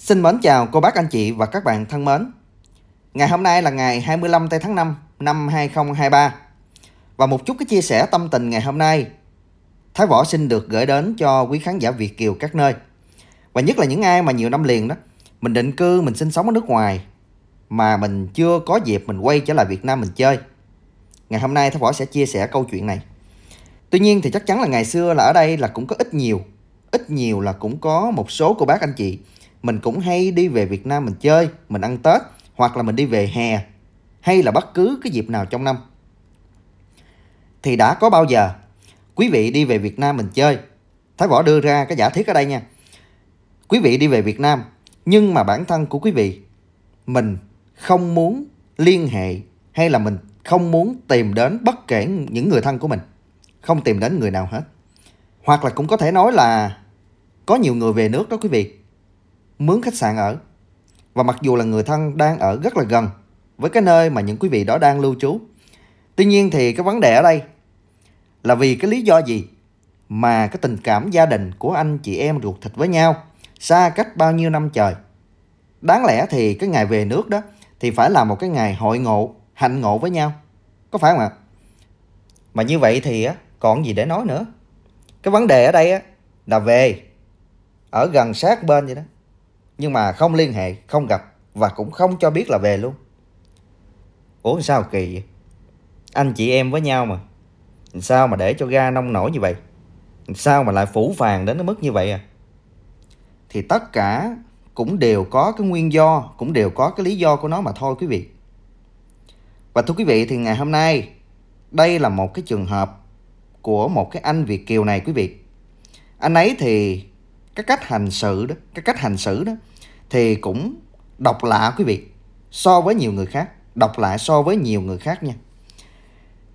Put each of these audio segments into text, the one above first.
Xin mến chào cô bác anh chị và các bạn thân mến. Ngày hôm nay là ngày 25 tây tháng 5 năm 2023. Và một chút cái chia sẻ tâm tình ngày hôm nay Thái Võ xin được gửi đến cho quý khán giả Việt Kiều các nơi. Và nhất là những ai mà nhiều năm liền đó, mình định cư, mình sinh sống ở nước ngoài mà mình chưa có dịp mình quay trở lại Việt Nam mình chơi. Ngày hôm nay Thái Võ sẽ chia sẻ câu chuyện này. Tuy nhiên thì chắc chắn là ngày xưa là ở đây là cũng có ít nhiều, ít nhiều là cũng có một số cô bác anh chị mình cũng hay đi về Việt Nam mình chơi, mình ăn Tết hoặc là mình đi về hè hay là bất cứ cái dịp nào trong năm. Thì đã có bao giờ quý vị đi về Việt Nam mình chơi? Thái Võ đưa ra cái giả thiết ở đây nha. Quý vị đi về Việt Nam nhưng mà bản thân của quý vị mình không muốn liên hệ hay là mình không muốn tìm đến bất kể những người thân của mình, không tìm đến người nào hết. Hoặc là cũng có thể nói là có nhiều người về nước đó quý vị mướn khách sạn ở. Và mặc dù là người thân đang ở rất là gần với cái nơi mà những quý vị đó đang lưu trú. Tuy nhiên thì cái vấn đề ở đây là vì cái lý do gì mà cái tình cảm gia đình của anh chị em ruột thịt với nhau xa cách bao nhiêu năm trời. Đáng lẽ thì cái ngày về nước đó thì phải là một cái ngày hội ngộ, hạnh ngộ với nhau. Có phải không ạ? Mà như vậy thì còn gì để nói nữa. Cái vấn đề ở đây á, là về ở gần sát bên vậy đó nhưng mà không liên hệ, không gặp và cũng không cho biết là về luôn. Ủa sao kỳ vậy? Anh chị em với nhau mà. Sao mà để cho ga nông nổi như vậy? Sao mà lại phủ phàng đến mức như vậy à? Thì tất cả cũng đều có cái nguyên do, cũng đều có cái lý do của nó mà thôi quý vị. Và thưa quý vị thì ngày hôm nay đây là một cái trường hợp của một cái anh Việt Kiều này quý vị. Anh ấy thì cái cách hành xử đó cái cách hành xử đó thì cũng độc lạ quý vị so với nhiều người khác độc lạ so với nhiều người khác nha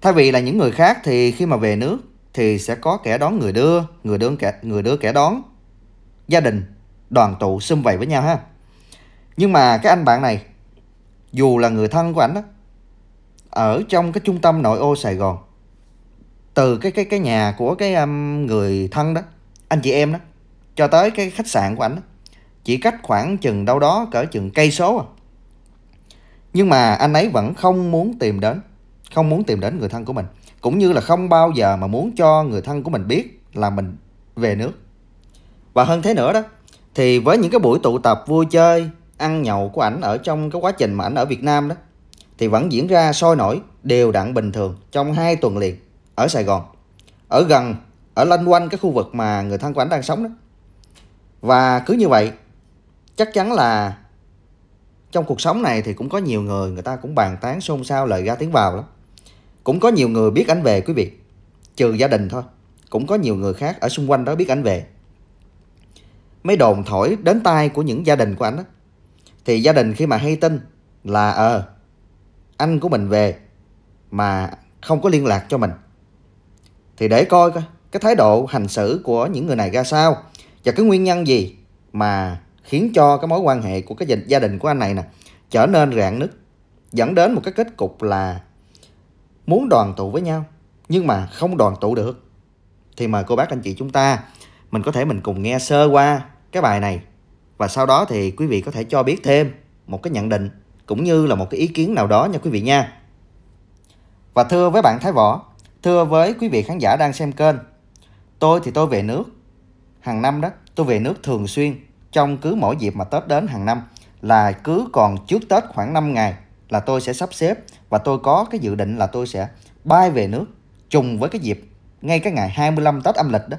thay vì là những người khác thì khi mà về nước thì sẽ có kẻ đón người đưa người đưa kẻ người đưa kẻ đón gia đình đoàn tụ xung vầy với nhau ha nhưng mà cái anh bạn này dù là người thân của ảnh đó ở trong cái trung tâm nội ô Sài Gòn từ cái cái cái nhà của cái um, người thân đó anh chị em đó cho tới cái khách sạn của ảnh chỉ cách khoảng chừng đâu đó cỡ chừng cây số à. Nhưng mà anh ấy vẫn không muốn tìm đến, không muốn tìm đến người thân của mình, cũng như là không bao giờ mà muốn cho người thân của mình biết là mình về nước. Và hơn thế nữa đó, thì với những cái buổi tụ tập vui chơi, ăn nhậu của ảnh ở trong cái quá trình mà ảnh ở Việt Nam đó thì vẫn diễn ra sôi nổi, đều đặn bình thường trong hai tuần liền ở Sài Gòn. Ở gần, ở loanh quanh cái khu vực mà người thân của ảnh đang sống đó. Và cứ như vậy, chắc chắn là trong cuộc sống này thì cũng có nhiều người người ta cũng bàn tán xôn xao lời ra tiếng vào lắm. Cũng có nhiều người biết ảnh về quý vị, trừ gia đình thôi. Cũng có nhiều người khác ở xung quanh đó biết ảnh về. Mấy đồn thổi đến tai của những gia đình của ảnh đó. Thì gia đình khi mà hay tin là ờ, anh của mình về mà không có liên lạc cho mình. Thì để coi coi cái thái độ hành xử của những người này ra sao và cái nguyên nhân gì mà khiến cho cái mối quan hệ của cái gia đình của anh này nè trở nên rạn nứt dẫn đến một cái kết cục là muốn đoàn tụ với nhau nhưng mà không đoàn tụ được thì mời cô bác anh chị chúng ta mình có thể mình cùng nghe sơ qua cái bài này và sau đó thì quý vị có thể cho biết thêm một cái nhận định cũng như là một cái ý kiến nào đó nha quý vị nha và thưa với bạn Thái Võ thưa với quý vị khán giả đang xem kênh tôi thì tôi về nước hàng năm đó tôi về nước thường xuyên trong cứ mỗi dịp mà Tết đến hàng năm là cứ còn trước Tết khoảng 5 ngày là tôi sẽ sắp xếp và tôi có cái dự định là tôi sẽ bay về nước trùng với cái dịp ngay cái ngày 25 Tết âm lịch đó.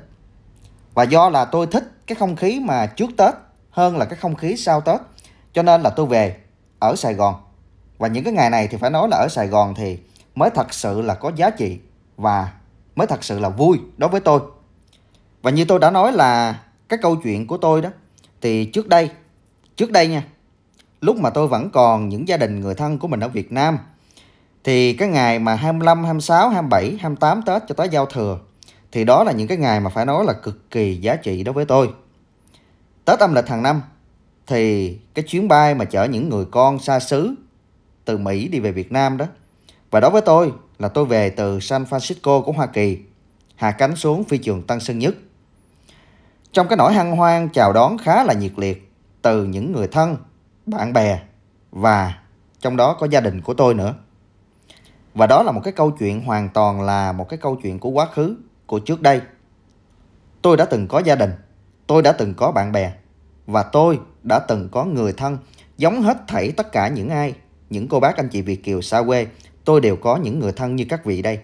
Và do là tôi thích cái không khí mà trước Tết hơn là cái không khí sau Tết cho nên là tôi về ở Sài Gòn. Và những cái ngày này thì phải nói là ở Sài Gòn thì mới thật sự là có giá trị và mới thật sự là vui đối với tôi. Và như tôi đã nói là cái câu chuyện của tôi đó thì trước đây, trước đây nha, lúc mà tôi vẫn còn những gia đình người thân của mình ở Việt Nam thì cái ngày mà 25, 26, 27, 28 Tết cho tới giao thừa thì đó là những cái ngày mà phải nói là cực kỳ giá trị đối với tôi. Tết âm lịch hàng năm thì cái chuyến bay mà chở những người con xa xứ từ Mỹ đi về Việt Nam đó. Và đối với tôi là tôi về từ San Francisco của Hoa Kỳ, hạ cánh xuống phi trường Tân Sơn Nhất. Trong cái nỗi hăng hoan chào đón khá là nhiệt liệt từ những người thân, bạn bè và trong đó có gia đình của tôi nữa. Và đó là một cái câu chuyện hoàn toàn là một cái câu chuyện của quá khứ, của trước đây. Tôi đã từng có gia đình, tôi đã từng có bạn bè và tôi đã từng có người thân giống hết thảy tất cả những ai, những cô bác anh chị Việt Kiều xa quê, tôi đều có những người thân như các vị đây.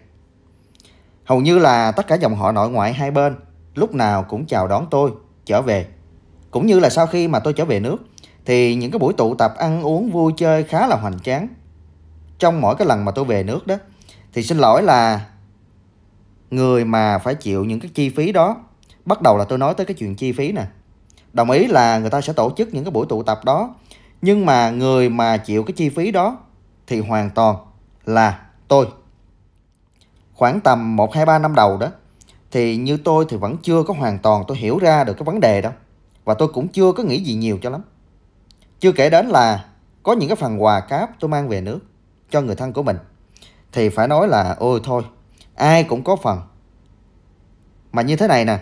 Hầu như là tất cả dòng họ nội ngoại hai bên lúc nào cũng chào đón tôi trở về. Cũng như là sau khi mà tôi trở về nước, thì những cái buổi tụ tập ăn uống vui chơi khá là hoành tráng. Trong mỗi cái lần mà tôi về nước đó, thì xin lỗi là người mà phải chịu những cái chi phí đó. Bắt đầu là tôi nói tới cái chuyện chi phí nè. Đồng ý là người ta sẽ tổ chức những cái buổi tụ tập đó, nhưng mà người mà chịu cái chi phí đó thì hoàn toàn là tôi. Khoảng tầm 1 2 3 năm đầu đó thì như tôi thì vẫn chưa có hoàn toàn tôi hiểu ra được cái vấn đề đó Và tôi cũng chưa có nghĩ gì nhiều cho lắm. Chưa kể đến là có những cái phần quà cáp tôi mang về nước cho người thân của mình. Thì phải nói là ôi thôi, ai cũng có phần. Mà như thế này nè,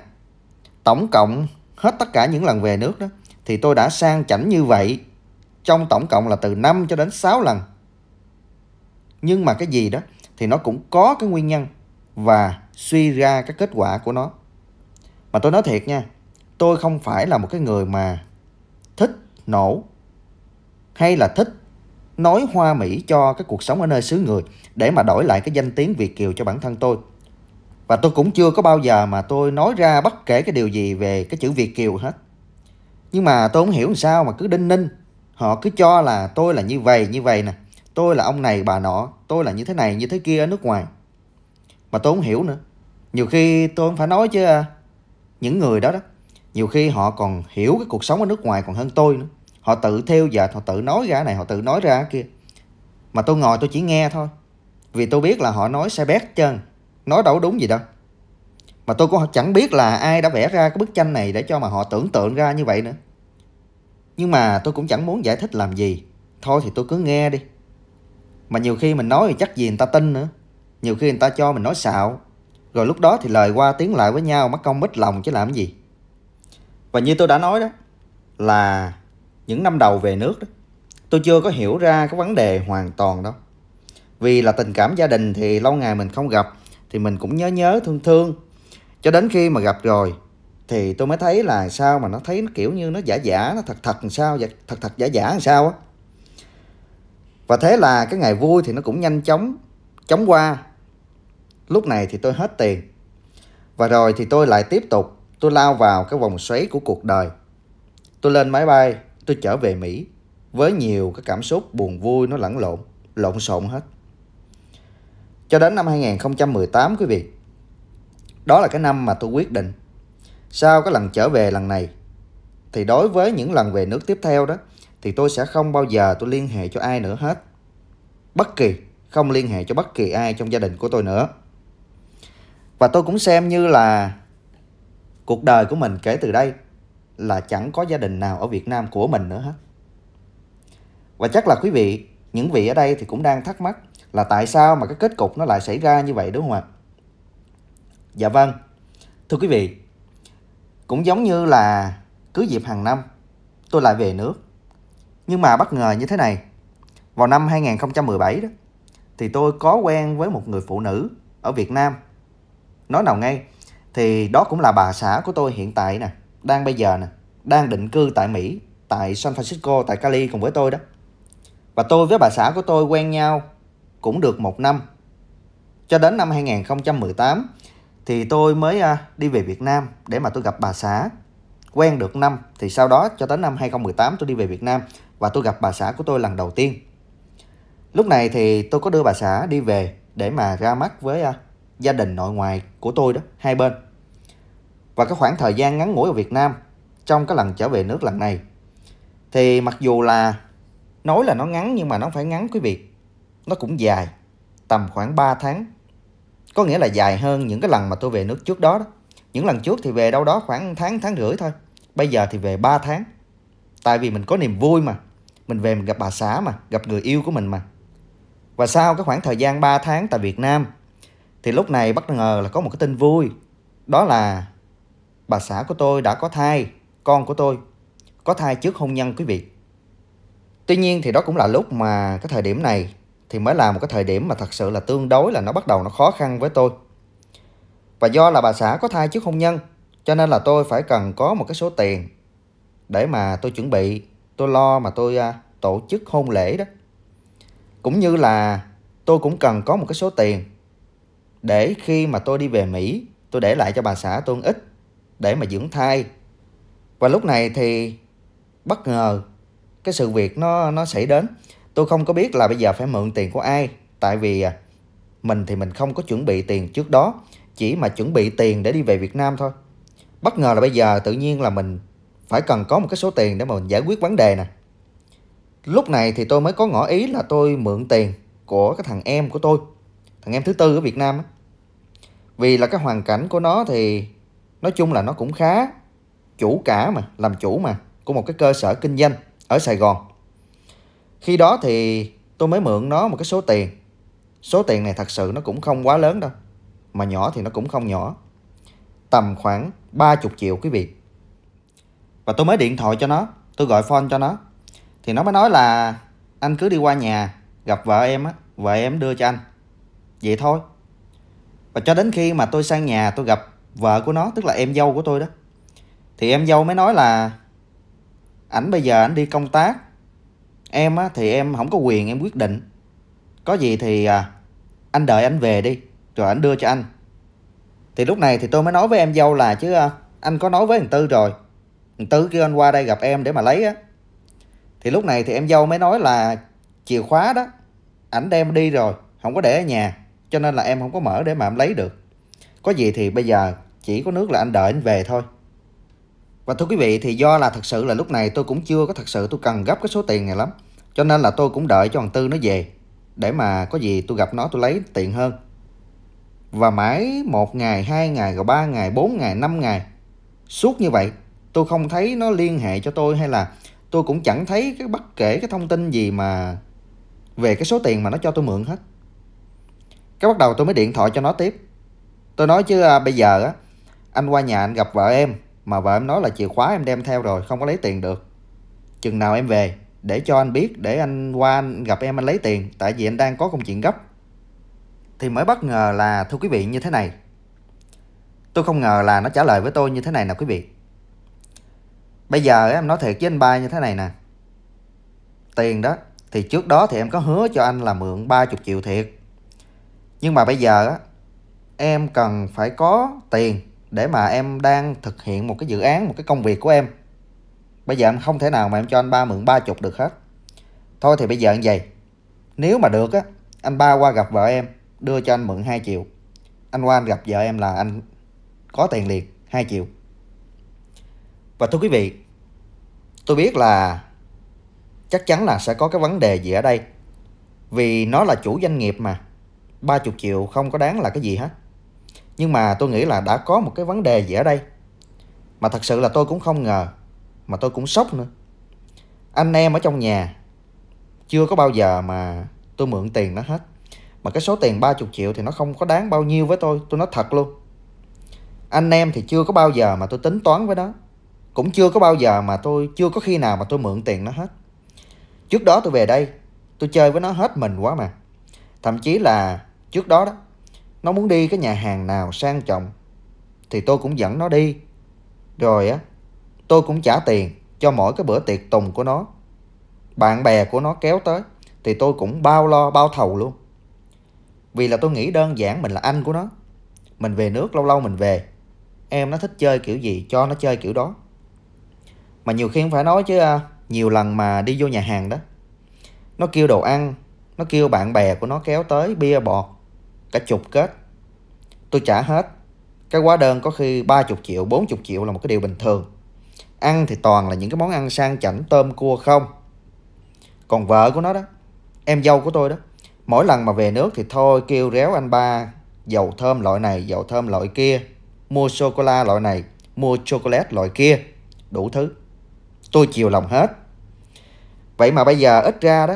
tổng cộng hết tất cả những lần về nước đó, thì tôi đã sang chảnh như vậy trong tổng cộng là từ 5 cho đến 6 lần. Nhưng mà cái gì đó thì nó cũng có cái nguyên nhân và suy ra cái kết quả của nó mà tôi nói thiệt nha tôi không phải là một cái người mà thích nổ hay là thích nói hoa mỹ cho cái cuộc sống ở nơi xứ người để mà đổi lại cái danh tiếng việt kiều cho bản thân tôi và tôi cũng chưa có bao giờ mà tôi nói ra bất kể cái điều gì về cái chữ việt kiều hết nhưng mà tôi không hiểu làm sao mà cứ đinh ninh họ cứ cho là tôi là như vậy như vậy nè tôi là ông này bà nọ tôi là như thế này như thế kia ở nước ngoài mà tôi không hiểu nữa nhiều khi tôi không phải nói chứ à những người đó đó, nhiều khi họ còn hiểu cái cuộc sống ở nước ngoài còn hơn tôi nữa. Họ tự theo dệt, họ tự nói ra này, họ tự nói ra kia. Mà tôi ngồi tôi chỉ nghe thôi. Vì tôi biết là họ nói sai bét chân, nói đâu đúng gì đâu. Mà tôi cũng chẳng biết là ai đã vẽ ra cái bức tranh này để cho mà họ tưởng tượng ra như vậy nữa. Nhưng mà tôi cũng chẳng muốn giải thích làm gì. Thôi thì tôi cứ nghe đi. Mà nhiều khi mình nói thì chắc gì người ta tin nữa. Nhiều khi người ta cho mình nói xạo rồi lúc đó thì lời qua tiếng lại với nhau mất công bích lòng chứ làm gì. Và như tôi đã nói đó là những năm đầu về nước đó, tôi chưa có hiểu ra cái vấn đề hoàn toàn đâu. Vì là tình cảm gia đình thì lâu ngày mình không gặp thì mình cũng nhớ nhớ thương thương. Cho đến khi mà gặp rồi thì tôi mới thấy là sao mà nó thấy nó kiểu như nó giả giả, nó thật thật làm sao, thật thật giả giả làm sao á. Và thế là cái ngày vui thì nó cũng nhanh chóng chóng qua lúc này thì tôi hết tiền. Và rồi thì tôi lại tiếp tục, tôi lao vào cái vòng xoáy của cuộc đời. Tôi lên máy bay, tôi trở về Mỹ với nhiều cái cảm xúc buồn vui nó lẫn lộn, lộn xộn hết. Cho đến năm 2018 quý vị. Đó là cái năm mà tôi quyết định. Sau cái lần trở về lần này thì đối với những lần về nước tiếp theo đó thì tôi sẽ không bao giờ tôi liên hệ cho ai nữa hết. Bất kỳ, không liên hệ cho bất kỳ ai trong gia đình của tôi nữa. Và tôi cũng xem như là cuộc đời của mình kể từ đây là chẳng có gia đình nào ở Việt Nam của mình nữa hết. Và chắc là quý vị, những vị ở đây thì cũng đang thắc mắc là tại sao mà cái kết cục nó lại xảy ra như vậy đúng không ạ? Dạ vâng. Thưa quý vị, cũng giống như là cứ dịp hàng năm tôi lại về nước. Nhưng mà bất ngờ như thế này, vào năm 2017 đó thì tôi có quen với một người phụ nữ ở Việt Nam nói nào ngay thì đó cũng là bà xã của tôi hiện tại nè đang bây giờ nè đang định cư tại Mỹ tại San Francisco tại Cali cùng với tôi đó và tôi với bà xã của tôi quen nhau cũng được một năm cho đến năm 2018 thì tôi mới à, đi về Việt Nam để mà tôi gặp bà xã quen được năm thì sau đó cho đến năm 2018 tôi đi về Việt Nam và tôi gặp bà xã của tôi lần đầu tiên lúc này thì tôi có đưa bà xã đi về để mà ra mắt với à, gia đình nội ngoại của tôi đó, hai bên. Và cái khoảng thời gian ngắn ngủi ở Việt Nam trong cái lần trở về nước lần này thì mặc dù là nói là nó ngắn nhưng mà nó phải ngắn quý vị. Nó cũng dài, tầm khoảng 3 tháng. Có nghĩa là dài hơn những cái lần mà tôi về nước trước đó đó. Những lần trước thì về đâu đó khoảng tháng, tháng rưỡi thôi. Bây giờ thì về 3 tháng. Tại vì mình có niềm vui mà. Mình về mình gặp bà xã mà, gặp người yêu của mình mà. Và sau cái khoảng thời gian 3 tháng tại Việt Nam thì lúc này bất ngờ là có một cái tin vui. Đó là bà xã của tôi đã có thai, con của tôi. Có thai trước hôn nhân quý vị. Tuy nhiên thì đó cũng là lúc mà cái thời điểm này thì mới là một cái thời điểm mà thật sự là tương đối là nó bắt đầu nó khó khăn với tôi. Và do là bà xã có thai trước hôn nhân cho nên là tôi phải cần có một cái số tiền để mà tôi chuẩn bị, tôi lo mà tôi à, tổ chức hôn lễ đó. Cũng như là tôi cũng cần có một cái số tiền để khi mà tôi đi về Mỹ, tôi để lại cho bà xã tôi ít để mà dưỡng thai. Và lúc này thì bất ngờ cái sự việc nó nó xảy đến. Tôi không có biết là bây giờ phải mượn tiền của ai, tại vì à, mình thì mình không có chuẩn bị tiền trước đó, chỉ mà chuẩn bị tiền để đi về Việt Nam thôi. Bất ngờ là bây giờ tự nhiên là mình phải cần có một cái số tiền để mà mình giải quyết vấn đề nè. Lúc này thì tôi mới có ngỏ ý là tôi mượn tiền của cái thằng em của tôi thằng em thứ tư ở Việt Nam á. Vì là cái hoàn cảnh của nó thì nói chung là nó cũng khá chủ cả mà, làm chủ mà của một cái cơ sở kinh doanh ở Sài Gòn. Khi đó thì tôi mới mượn nó một cái số tiền. Số tiền này thật sự nó cũng không quá lớn đâu, mà nhỏ thì nó cũng không nhỏ. Tầm khoảng 30 triệu quý vị. Và tôi mới điện thoại cho nó, tôi gọi phone cho nó. Thì nó mới nói là anh cứ đi qua nhà gặp vợ em á, vợ em đưa cho anh. Vậy thôi. Và cho đến khi mà tôi sang nhà tôi gặp vợ của nó, tức là em dâu của tôi đó. Thì em dâu mới nói là ảnh bây giờ ảnh đi công tác. Em á, thì em không có quyền em quyết định. Có gì thì à, anh đợi anh về đi, rồi anh đưa cho anh. Thì lúc này thì tôi mới nói với em dâu là chứ à, anh có nói với thằng Tư rồi. Thằng Tư kêu anh qua đây gặp em để mà lấy á. Thì lúc này thì em dâu mới nói là chìa khóa đó, ảnh đem đi rồi, không có để ở nhà cho nên là em không có mở để mà em lấy được có gì thì bây giờ chỉ có nước là anh đợi anh về thôi và thưa quý vị thì do là thật sự là lúc này tôi cũng chưa có thật sự tôi cần gấp cái số tiền này lắm cho nên là tôi cũng đợi cho thằng tư nó về để mà có gì tôi gặp nó tôi lấy tiền hơn và mãi một ngày hai ngày rồi ba ngày bốn ngày năm ngày suốt như vậy tôi không thấy nó liên hệ cho tôi hay là tôi cũng chẳng thấy cái bất kể cái thông tin gì mà về cái số tiền mà nó cho tôi mượn hết cái bắt đầu tôi mới điện thoại cho nó tiếp. Tôi nói chứ à, bây giờ á, anh qua nhà anh gặp vợ em, mà vợ em nói là chìa khóa em đem theo rồi, không có lấy tiền được. Chừng nào em về, để cho anh biết, để anh qua anh gặp em anh lấy tiền, tại vì anh đang có công chuyện gấp. Thì mới bất ngờ là, thưa quý vị như thế này. Tôi không ngờ là nó trả lời với tôi như thế này nè quý vị. Bây giờ em nói thiệt với anh ba như thế này nè. Tiền đó, thì trước đó thì em có hứa cho anh là mượn 30 triệu thiệt nhưng mà bây giờ á, em cần phải có tiền để mà em đang thực hiện một cái dự án một cái công việc của em bây giờ em không thể nào mà em cho anh ba mượn ba chục được hết thôi thì bây giờ như vậy nếu mà được á anh ba qua gặp vợ em đưa cho anh mượn 2 triệu anh qua anh gặp vợ em là anh có tiền liền 2 triệu và thưa quý vị tôi biết là chắc chắn là sẽ có cái vấn đề gì ở đây vì nó là chủ doanh nghiệp mà 30 triệu không có đáng là cái gì hết. Nhưng mà tôi nghĩ là đã có một cái vấn đề gì ở đây. Mà thật sự là tôi cũng không ngờ, mà tôi cũng sốc nữa. Anh em ở trong nhà chưa có bao giờ mà tôi mượn tiền nó hết. Mà cái số tiền 30 triệu thì nó không có đáng bao nhiêu với tôi, tôi nói thật luôn. Anh em thì chưa có bao giờ mà tôi tính toán với nó. Cũng chưa có bao giờ mà tôi, chưa có khi nào mà tôi mượn tiền nó hết. Trước đó tôi về đây, tôi chơi với nó hết mình quá mà. Thậm chí là Trước đó đó, nó muốn đi cái nhà hàng nào sang trọng thì tôi cũng dẫn nó đi. Rồi á, tôi cũng trả tiền cho mỗi cái bữa tiệc tùng của nó. Bạn bè của nó kéo tới thì tôi cũng bao lo bao thầu luôn. Vì là tôi nghĩ đơn giản mình là anh của nó. Mình về nước lâu lâu mình về. Em nó thích chơi kiểu gì cho nó chơi kiểu đó. Mà nhiều khi không phải nói chứ à, nhiều lần mà đi vô nhà hàng đó. Nó kêu đồ ăn, nó kêu bạn bè của nó kéo tới bia bọt cả chục kết tôi trả hết cái hóa đơn có khi 30 triệu 40 triệu là một cái điều bình thường ăn thì toàn là những cái món ăn sang chảnh tôm cua không còn vợ của nó đó em dâu của tôi đó mỗi lần mà về nước thì thôi kêu réo anh ba dầu thơm loại này dầu thơm loại kia mua sô cô la loại này mua chocolate loại kia đủ thứ tôi chiều lòng hết vậy mà bây giờ ít ra đó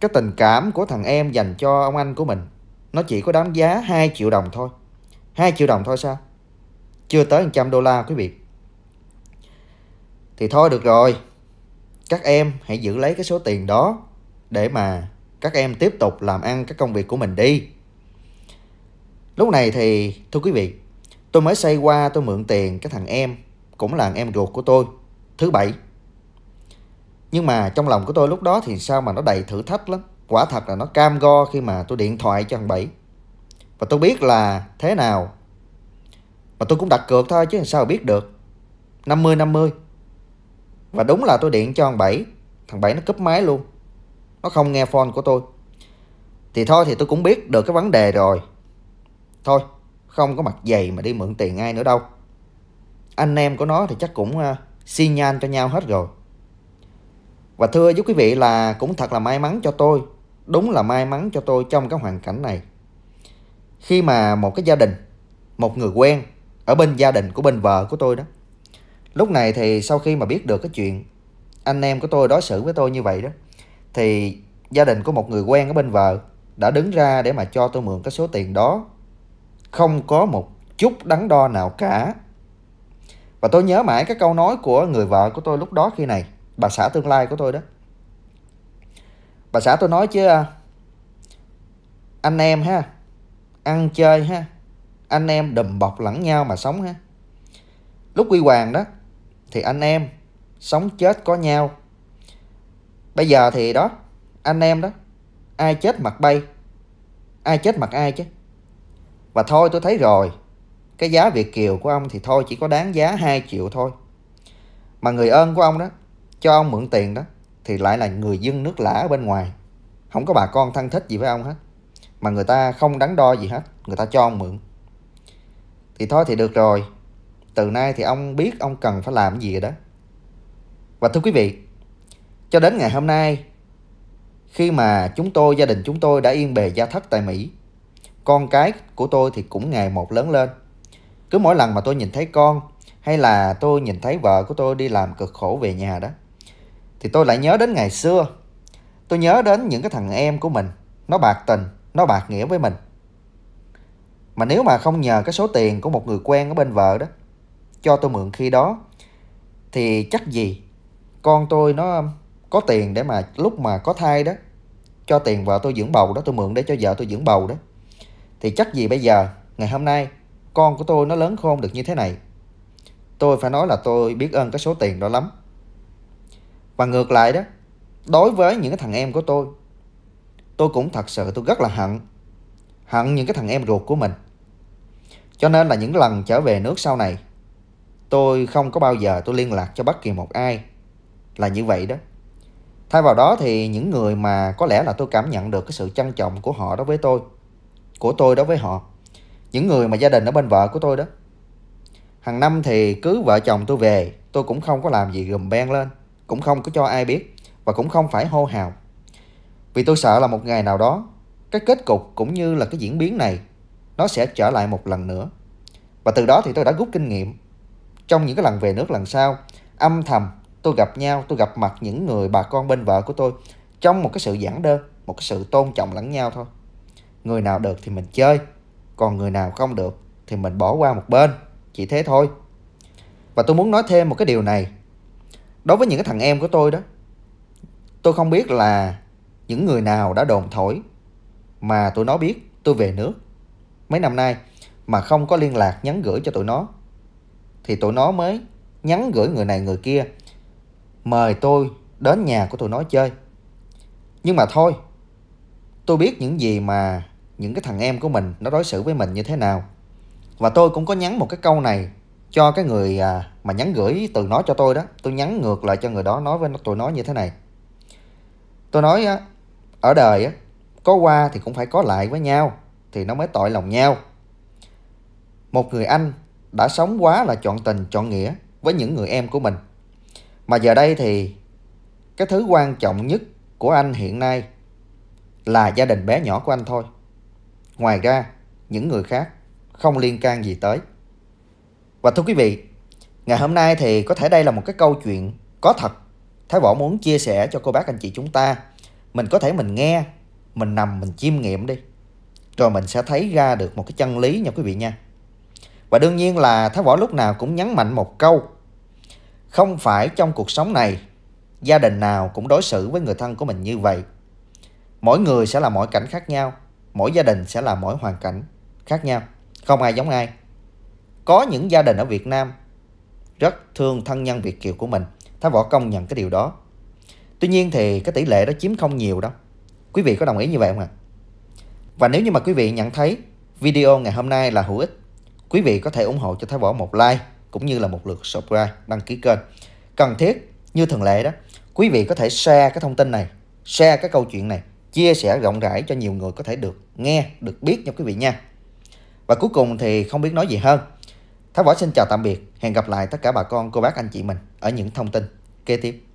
cái tình cảm của thằng em dành cho ông anh của mình nó chỉ có đáng giá 2 triệu đồng thôi 2 triệu đồng thôi sao chưa tới 100 đô la quý vị thì thôi được rồi các em hãy giữ lấy cái số tiền đó để mà các em tiếp tục làm ăn các công việc của mình đi lúc này thì thưa quý vị tôi mới xây qua tôi mượn tiền cái thằng em cũng là em ruột của tôi thứ bảy nhưng mà trong lòng của tôi lúc đó thì sao mà nó đầy thử thách lắm quả thật là nó cam go khi mà tôi điện thoại cho thằng Bảy. Và tôi biết là thế nào. Mà tôi cũng đặt cược thôi chứ sao biết được. 50-50. Và đúng là tôi điện cho thằng Bảy. Thằng Bảy nó cúp máy luôn. Nó không nghe phone của tôi. Thì thôi thì tôi cũng biết được cái vấn đề rồi. Thôi, không có mặt dày mà đi mượn tiền ai nữa đâu. Anh em của nó thì chắc cũng xin ờ, xi nhan cho nhau hết rồi. Và thưa với quý vị là cũng thật là may mắn cho tôi đúng là may mắn cho tôi trong cái hoàn cảnh này. Khi mà một cái gia đình, một người quen ở bên gia đình của bên vợ của tôi đó. Lúc này thì sau khi mà biết được cái chuyện anh em của tôi đối xử với tôi như vậy đó thì gia đình của một người quen ở bên vợ đã đứng ra để mà cho tôi mượn cái số tiền đó không có một chút đắn đo nào cả. Và tôi nhớ mãi cái câu nói của người vợ của tôi lúc đó khi này, bà xã tương lai của tôi đó bà xã tôi nói chứ à, anh em ha ăn chơi ha anh em đùm bọc lẫn nhau mà sống ha lúc quy hoàng đó thì anh em sống chết có nhau bây giờ thì đó anh em đó ai chết mặt bay ai chết mặt ai chứ và thôi tôi thấy rồi cái giá việt kiều của ông thì thôi chỉ có đáng giá 2 triệu thôi mà người ơn của ông đó cho ông mượn tiền đó thì lại là người dân nước lã ở bên ngoài không có bà con thân thích gì với ông hết mà người ta không đắn đo gì hết người ta cho ông mượn thì thôi thì được rồi từ nay thì ông biết ông cần phải làm gì rồi đó và thưa quý vị cho đến ngày hôm nay khi mà chúng tôi gia đình chúng tôi đã yên bề gia thất tại Mỹ con cái của tôi thì cũng ngày một lớn lên cứ mỗi lần mà tôi nhìn thấy con hay là tôi nhìn thấy vợ của tôi đi làm cực khổ về nhà đó thì tôi lại nhớ đến ngày xưa. Tôi nhớ đến những cái thằng em của mình, nó bạc tình, nó bạc nghĩa với mình. Mà nếu mà không nhờ cái số tiền của một người quen ở bên vợ đó, cho tôi mượn khi đó, thì chắc gì con tôi nó có tiền để mà lúc mà có thai đó, cho tiền vợ tôi dưỡng bầu đó, tôi mượn để cho vợ tôi dưỡng bầu đó. Thì chắc gì bây giờ, ngày hôm nay, con của tôi nó lớn khôn được như thế này. Tôi phải nói là tôi biết ơn cái số tiền đó lắm. Và ngược lại đó, đối với những cái thằng em của tôi, tôi cũng thật sự tôi rất là hận. Hận những cái thằng em ruột của mình. Cho nên là những lần trở về nước sau này, tôi không có bao giờ tôi liên lạc cho bất kỳ một ai. Là như vậy đó. Thay vào đó thì những người mà có lẽ là tôi cảm nhận được cái sự trân trọng của họ đối với tôi, của tôi đối với họ, những người mà gia đình ở bên vợ của tôi đó. Hàng năm thì cứ vợ chồng tôi về, tôi cũng không có làm gì gùm beng lên cũng không có cho ai biết và cũng không phải hô hào. Vì tôi sợ là một ngày nào đó, cái kết cục cũng như là cái diễn biến này nó sẽ trở lại một lần nữa. Và từ đó thì tôi đã rút kinh nghiệm. Trong những cái lần về nước lần sau, âm thầm tôi gặp nhau, tôi gặp mặt những người bà con bên vợ của tôi trong một cái sự giản đơn, một cái sự tôn trọng lẫn nhau thôi. Người nào được thì mình chơi, còn người nào không được thì mình bỏ qua một bên, chỉ thế thôi. Và tôi muốn nói thêm một cái điều này đối với những cái thằng em của tôi đó tôi không biết là những người nào đã đồn thổi mà tụi nó biết tôi về nước mấy năm nay mà không có liên lạc nhắn gửi cho tụi nó thì tụi nó mới nhắn gửi người này người kia mời tôi đến nhà của tụi nó chơi nhưng mà thôi tôi biết những gì mà những cái thằng em của mình nó đối xử với mình như thế nào và tôi cũng có nhắn một cái câu này cho cái người à, mà nhắn gửi từ nó cho tôi đó tôi nhắn ngược lại cho người đó nói với tôi nói như thế này tôi nói ở đời á, có qua thì cũng phải có lại với nhau thì nó mới tội lòng nhau một người anh đã sống quá là chọn tình chọn nghĩa với những người em của mình mà giờ đây thì cái thứ quan trọng nhất của anh hiện nay là gia đình bé nhỏ của anh thôi ngoài ra những người khác không liên can gì tới và thưa quý vị, ngày hôm nay thì có thể đây là một cái câu chuyện có thật. Thái Võ muốn chia sẻ cho cô bác anh chị chúng ta. Mình có thể mình nghe, mình nằm, mình chiêm nghiệm đi. Rồi mình sẽ thấy ra được một cái chân lý nha quý vị nha. Và đương nhiên là Thái Võ lúc nào cũng nhấn mạnh một câu. Không phải trong cuộc sống này, gia đình nào cũng đối xử với người thân của mình như vậy. Mỗi người sẽ là mỗi cảnh khác nhau, mỗi gia đình sẽ là mỗi hoàn cảnh khác nhau, không ai giống ai. Có những gia đình ở Việt Nam rất thương thân nhân Việt Kiều của mình. Thái Võ công nhận cái điều đó. Tuy nhiên thì cái tỷ lệ đó chiếm không nhiều đâu. Quý vị có đồng ý như vậy không ạ? À? Và nếu như mà quý vị nhận thấy video ngày hôm nay là hữu ích, quý vị có thể ủng hộ cho Thái Võ một like cũng như là một lượt subscribe, đăng ký kênh. Cần thiết, như thường lệ đó, quý vị có thể share cái thông tin này, share cái câu chuyện này, chia sẻ rộng rãi cho nhiều người có thể được nghe, được biết nha quý vị nha. Và cuối cùng thì không biết nói gì hơn. Thái Võ xin chào tạm biệt. Hẹn gặp lại tất cả bà con, cô bác, anh chị mình ở những thông tin kế tiếp.